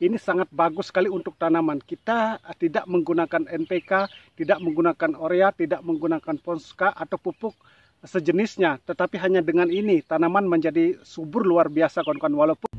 ini sangat bagus sekali untuk tanaman. Kita eh, tidak menggunakan NPK, tidak menggunakan urea, tidak menggunakan ponska atau pupuk sejenisnya, tetapi hanya dengan ini tanaman menjadi subur luar biasa kawan-kawan walaupun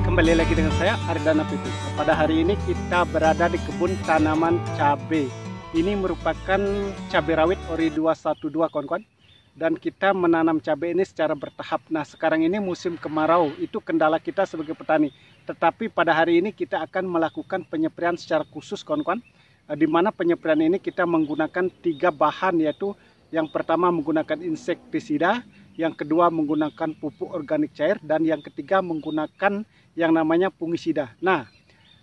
kembali lagi dengan saya Ardana Piti. Pada hari ini kita berada di kebun tanaman cabai. Ini merupakan cabai rawit ori 212 kawan-kawan. Dan kita menanam cabai ini secara bertahap. Nah sekarang ini musim kemarau, itu kendala kita sebagai petani. Tetapi pada hari ini kita akan melakukan penyeprian secara khusus kawan-kawan. Eh, di mana penyeprian ini kita menggunakan tiga bahan yaitu yang pertama menggunakan insektisida, yang kedua menggunakan pupuk organik cair, dan yang ketiga menggunakan yang namanya fungisida. Nah,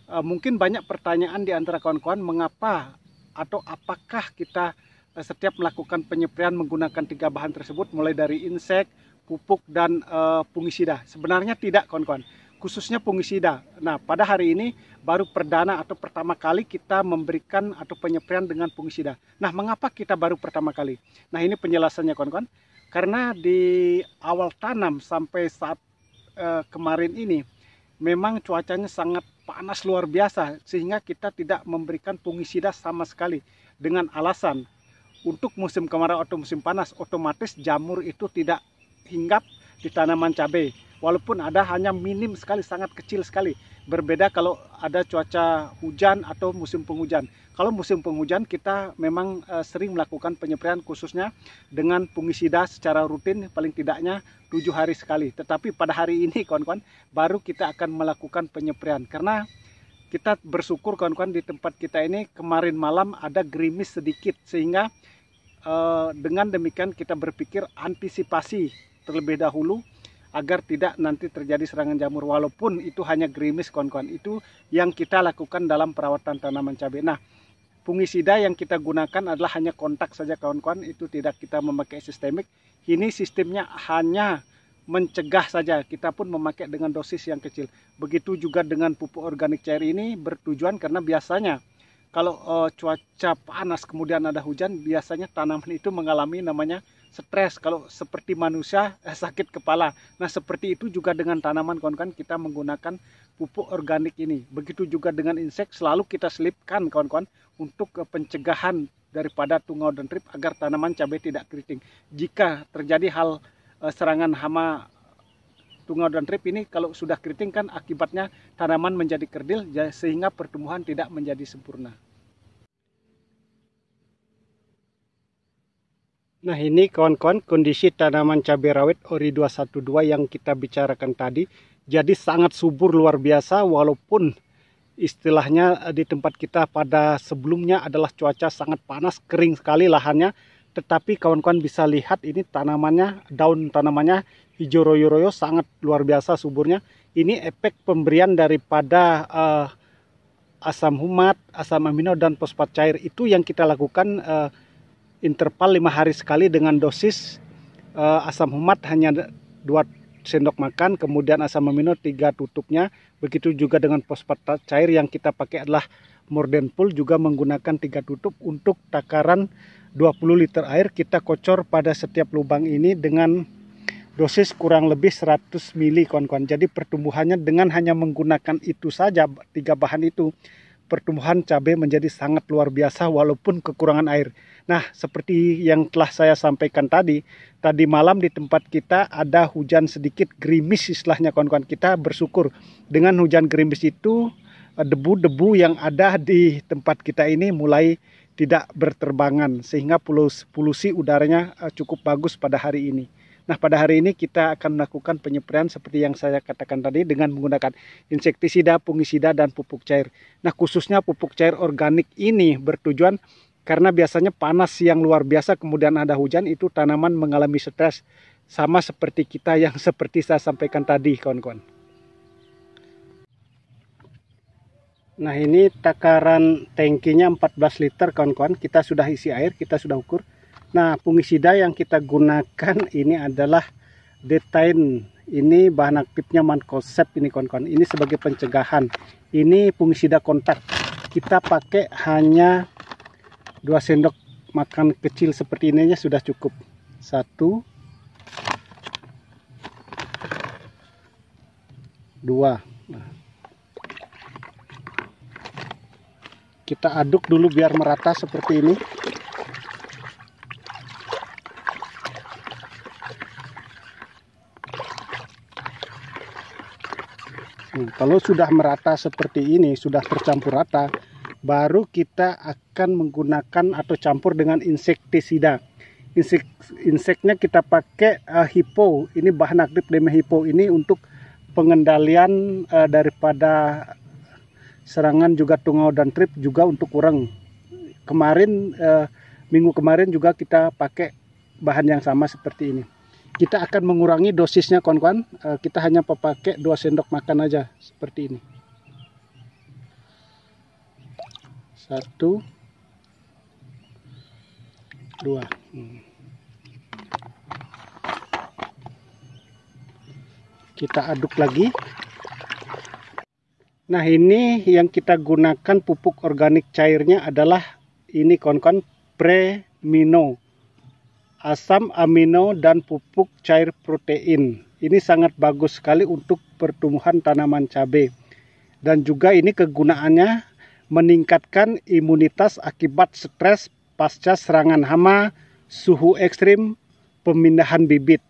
e, mungkin banyak pertanyaan di antara kawan-kawan mengapa atau apakah kita e, setiap melakukan penyepraian menggunakan tiga bahan tersebut mulai dari insek, pupuk, dan e, fungisida. Sebenarnya tidak kawan-kawan, khususnya fungisida. Nah, pada hari ini baru perdana atau pertama kali kita memberikan atau penyepraian dengan fungisida. Nah, mengapa kita baru pertama kali? Nah, ini penjelasannya kawan-kawan karena di awal tanam sampai saat eh, kemarin ini memang cuacanya sangat panas luar biasa sehingga kita tidak memberikan fungisida sama sekali dengan alasan untuk musim kemarau atau musim panas otomatis jamur itu tidak hinggap di tanaman cabai walaupun ada hanya minim sekali sangat kecil sekali berbeda kalau ada cuaca hujan atau musim penghujan kalau musim penghujan kita memang uh, sering melakukan penyemprotan khususnya dengan fungisida secara rutin paling tidaknya tujuh hari sekali. Tetapi pada hari ini kawan-kawan baru kita akan melakukan penyemprotan karena kita bersyukur kawan-kawan di tempat kita ini kemarin malam ada gerimis sedikit sehingga uh, dengan demikian kita berpikir antisipasi terlebih dahulu agar tidak nanti terjadi serangan jamur walaupun itu hanya gerimis kawan-kawan itu yang kita lakukan dalam perawatan tanaman cabai. Nah, Fungisida yang kita gunakan adalah hanya kontak saja kawan-kawan, itu tidak kita memakai sistemik. Ini sistemnya hanya mencegah saja, kita pun memakai dengan dosis yang kecil. Begitu juga dengan pupuk organik cair ini bertujuan karena biasanya kalau uh, cuaca panas kemudian ada hujan, biasanya tanaman itu mengalami namanya stres kalau seperti manusia eh, sakit kepala nah seperti itu juga dengan tanaman kawan-kawan kita menggunakan pupuk organik ini begitu juga dengan insek selalu kita selipkan kawan-kawan untuk eh, pencegahan daripada tungau dan trip agar tanaman cabai tidak keriting jika terjadi hal eh, serangan hama tungau dan trip ini kalau sudah keriting kan akibatnya tanaman menjadi kerdil sehingga pertumbuhan tidak menjadi sempurna Nah ini kawan-kawan kondisi tanaman cabai rawit ori 212 yang kita bicarakan tadi. Jadi sangat subur luar biasa walaupun istilahnya eh, di tempat kita pada sebelumnya adalah cuaca sangat panas kering sekali lahannya. Tetapi kawan-kawan bisa lihat ini tanamannya daun tanamannya hijau royo-royo sangat luar biasa suburnya. Ini efek pemberian daripada uh, asam humat, asam amino dan fosfat cair itu yang kita lakukan uh, interval lima hari sekali dengan dosis uh, asam humat hanya dua sendok makan, kemudian asam amino tiga tutupnya. Begitu juga dengan fosfat cair yang kita pakai adalah Mordenpool juga menggunakan tiga tutup untuk takaran 20 liter air kita kocor pada setiap lubang ini dengan dosis kurang lebih 100 mili kawan-kawan. Jadi pertumbuhannya dengan hanya menggunakan itu saja tiga bahan itu pertumbuhan cabai menjadi sangat luar biasa walaupun kekurangan air. Nah, seperti yang telah saya sampaikan tadi, tadi malam di tempat kita ada hujan sedikit gerimis istilahnya kawan-kawan kita bersyukur dengan hujan gerimis itu eh, debu-debu yang ada di tempat kita ini mulai tidak berterbangan sehingga polusi udaranya eh, cukup bagus pada hari ini. Nah, pada hari ini kita akan melakukan penyemprotan seperti yang saya katakan tadi dengan menggunakan insektisida, fungisida, dan pupuk cair. Nah, khususnya pupuk cair organik ini bertujuan karena biasanya panas yang luar biasa kemudian ada hujan itu tanaman mengalami stres sama seperti kita yang seperti saya sampaikan tadi kawan-kawan. Nah ini takaran tangkinya 14 liter kawan-kawan. Kita sudah isi air, kita sudah ukur. Nah fungisida yang kita gunakan ini adalah detain. Ini bahan aktifnya mankosep ini kawan-kawan. Ini sebagai pencegahan. Ini fungisida kontak. Kita pakai hanya dua sendok makan kecil seperti ininya sudah cukup. satu dua nah. Kita aduk dulu biar merata seperti ini. Hmm, kalau sudah merata seperti ini, sudah tercampur rata, baru kita akan menggunakan atau campur dengan insektisida. Insek, inseknya kita pakai uh, hipo, ini bahan aktif demi hipo ini untuk pengendalian uh, daripada serangan juga tungau dan trip juga untuk kurang. Kemarin uh, minggu kemarin juga kita pakai bahan yang sama seperti ini. Kita akan mengurangi dosisnya kawan-kawan. kita hanya pakai 2 sendok makan aja seperti ini. satu dua hmm. kita aduk lagi nah ini yang kita gunakan pupuk organik cairnya adalah ini konkon premino asam amino dan pupuk cair protein ini sangat bagus sekali untuk pertumbuhan tanaman cabai dan juga ini kegunaannya meningkatkan imunitas akibat stres pasca serangan hama, suhu ekstrim, pemindahan bibit,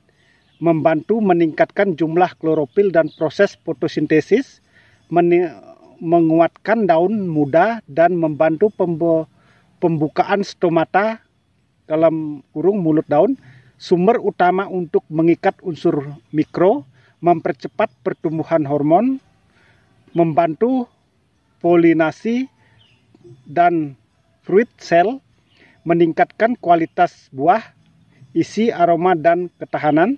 membantu meningkatkan jumlah klorofil dan proses fotosintesis, menguatkan daun muda dan membantu pembukaan stomata dalam kurung mulut daun, sumber utama untuk mengikat unsur mikro, mempercepat pertumbuhan hormon, membantu polinasi dan fruit cell meningkatkan kualitas buah, isi, aroma, dan ketahanan,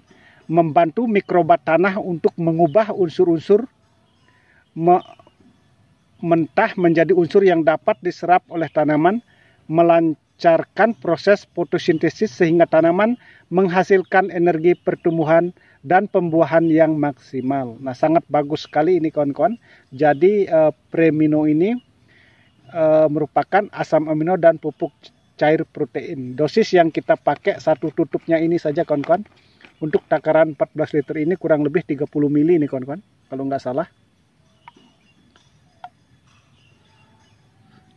membantu mikroba tanah untuk mengubah unsur-unsur me mentah menjadi unsur yang dapat diserap oleh tanaman, melancarkan proses fotosintesis sehingga tanaman menghasilkan energi pertumbuhan dan pembuahan yang maksimal. Nah, sangat bagus sekali ini kawan-kawan. Jadi eh, premino ini eh, merupakan asam amino dan pupuk cair protein. Dosis yang kita pakai satu tutupnya ini saja kawan-kawan. Untuk takaran 14 liter ini kurang lebih 30 mili ini kawan-kawan. Kalau nggak salah.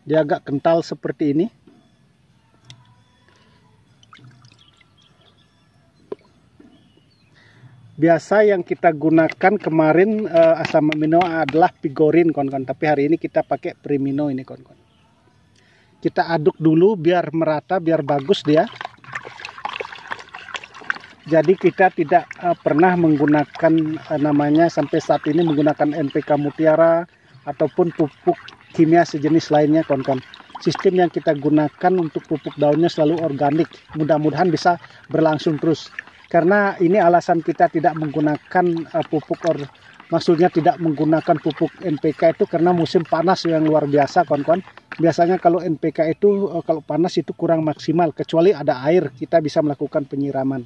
Dia agak kental seperti ini. biasa yang kita gunakan kemarin uh, asam amino adalah pigorin konkon kawan tapi hari ini kita pakai primino ini konkon. kawan kita aduk dulu biar merata biar bagus dia jadi kita tidak uh, pernah menggunakan uh, namanya sampai saat ini menggunakan NPK mutiara ataupun pupuk kimia sejenis lainnya konkon. kawan sistem yang kita gunakan untuk pupuk daunnya selalu organik mudah-mudahan bisa berlangsung terus karena ini alasan kita tidak menggunakan uh, pupuk or maksudnya tidak menggunakan pupuk NPK itu karena musim panas yang luar biasa kawan-kawan biasanya kalau NPK itu uh, kalau panas itu kurang maksimal kecuali ada air kita bisa melakukan penyiraman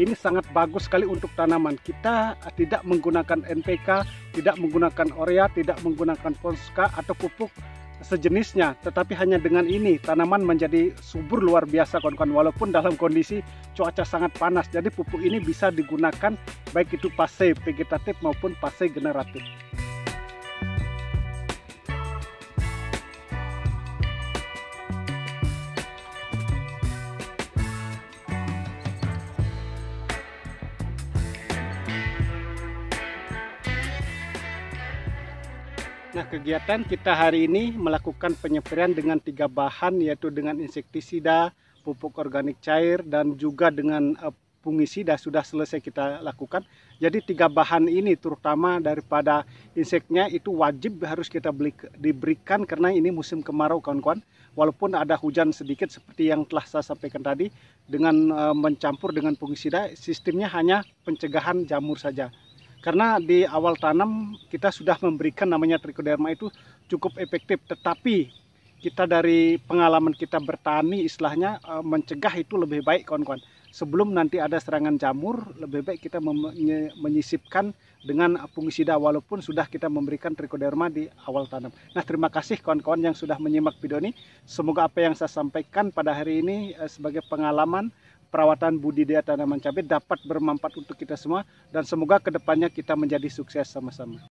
ini sangat bagus sekali untuk tanaman. Kita tidak menggunakan NPK, tidak menggunakan urea, tidak menggunakan ponska atau pupuk sejenisnya, tetapi hanya dengan ini tanaman menjadi subur luar biasa kawan-kawan walaupun dalam kondisi cuaca sangat panas. Jadi pupuk ini bisa digunakan baik itu fase vegetatif maupun fase generatif. Nah kegiatan kita hari ini melakukan penyepraian dengan tiga bahan yaitu dengan insektisida, pupuk organik cair dan juga dengan eh, fungisida sudah selesai kita lakukan. Jadi tiga bahan ini terutama daripada inseknya itu wajib harus kita beli, diberikan karena ini musim kemarau kawan-kawan. Walaupun ada hujan sedikit seperti yang telah saya sampaikan tadi dengan eh, mencampur dengan fungisida sistemnya hanya pencegahan jamur saja. Karena di awal tanam kita sudah memberikan namanya trichoderma itu cukup efektif, tetapi kita dari pengalaman kita bertani istilahnya eh, mencegah itu lebih baik kawan-kawan. Sebelum nanti ada serangan jamur, lebih baik kita menyisipkan dengan fungisida walaupun sudah kita memberikan trichoderma di awal tanam. Nah, terima kasih kawan-kawan yang sudah menyimak video ini. Semoga apa yang saya sampaikan pada hari ini eh, sebagai pengalaman perawatan budidaya tanaman cabai dapat bermanfaat untuk kita semua dan semoga kedepannya kita menjadi sukses sama-sama.